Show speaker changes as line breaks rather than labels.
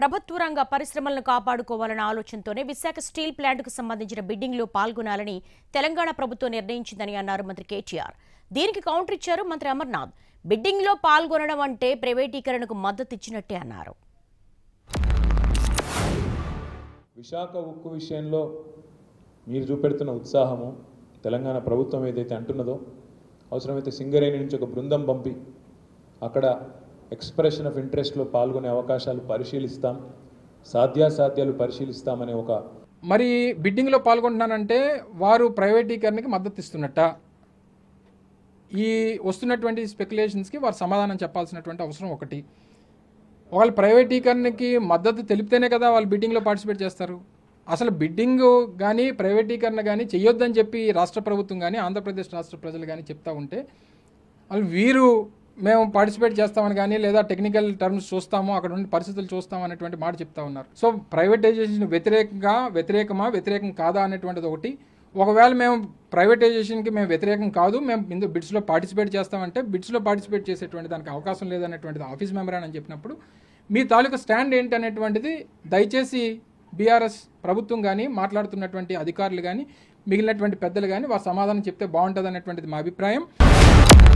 ప్రభుత్వ రంగ పరిశ్రమలను కాపాడుకోవాలన్న ఆలోచనతోనే విశాఖ స్టీల్ ప్లాంట్కు సంబంధించిన బిడ్డింగ్లో పాల్గొనాలని తెలంగాణ ప్రభుత్వం నిర్ణయించిందని అన్నారు మంత్రి కేటీఆర్ దీనికి కౌంటర్ ఇచ్చారు మంత్రి అమర్నాథ్ బిడ్డింగ్లో పాల్గొనడం అంటే ప్రైవేటీకరణకు మద్దతు ఇచ్చినట్టే అన్నారు
విశాఖ ఉక్కు విషయంలో మీరు చూపెడుతున్న ఉత్సాహము తెలంగాణ ప్రభుత్వం ఏదైతే అంటున్నదో అవసరమైతే సింగరేణి నుంచి ఒక బృందం పంపి అక్కడ ఎక్స్ప్రెషన్ ఆఫ్ ఇంట్రెస్ట్లో పాల్గొనే అవకాశాలు పరిశీలిస్తాం సాధ్యాసాధ్యాలు పరిశీలిస్తామనే ఒక
మరి బిడ్డింగ్లో పాల్గొంటున్నానంటే వారు ప్రైవేటీకరణకి మద్దతు ఇస్తున్నట్ట ఈ వస్తున్నటువంటి స్పెక్యులేషన్స్కి వారు సమాధానం చెప్పాల్సినటువంటి అవసరం ఒకటి వాళ్ళు ప్రైవేటీకరణకి మద్దతు తెలిపితేనే కదా వాళ్ళు బిడ్డింగ్లో పార్టిసిపేట్ చేస్తారు అసలు బిడ్డింగ్ కానీ ప్రైవేటీకరణ కానీ చేయొద్దని చెప్పి రాష్ట్ర ప్రభుత్వం కానీ ఆంధ్రప్రదేశ్ రాష్ట్ర ప్రజలు కానీ చెప్తా ఉంటే వాళ్ళు వీరు మేము పార్టిసిపేట్ చేస్తామని కానీ లేదా టెక్నికల్ టర్మ్స్ చూస్తాము అక్కడ ఉండి పరిస్థితులు చూస్తాము అనేటువంటి మాట చెప్తా ఉన్నారు సో ప్రైవేటైజేషన్ వ్యతిరేకంగా వ్యతిరేకమా వ్యతిరేకం కాదా అనేటువంటిది ఒకటి ఒకవేళ మేము ప్రైవేటైజేషన్కి మేము వ్యతిరేకం కాదు మేము ఇందు బిడ్స్లో పార్టిసిపేట్ చేస్తామంటే బిడ్స్లో పార్టిసిపేట్ చేసేటువంటి దానికి అవకాశం లేదనేటువంటిది ఆఫీస్ మెంబర్ అని చెప్పినప్పుడు మీ తాలూకా స్టాండ్ ఏంటనేటువంటిది దయచేసి బీఆర్ఎస్ ప్రభుత్వం కానీ మాట్లాడుతున్నటువంటి అధికారులు కానీ మిగిలినటువంటి పెద్దలు కానీ వారు సమాధానం చెప్తే బాగుంటుంది అనేటువంటిది మా అభిప్రాయం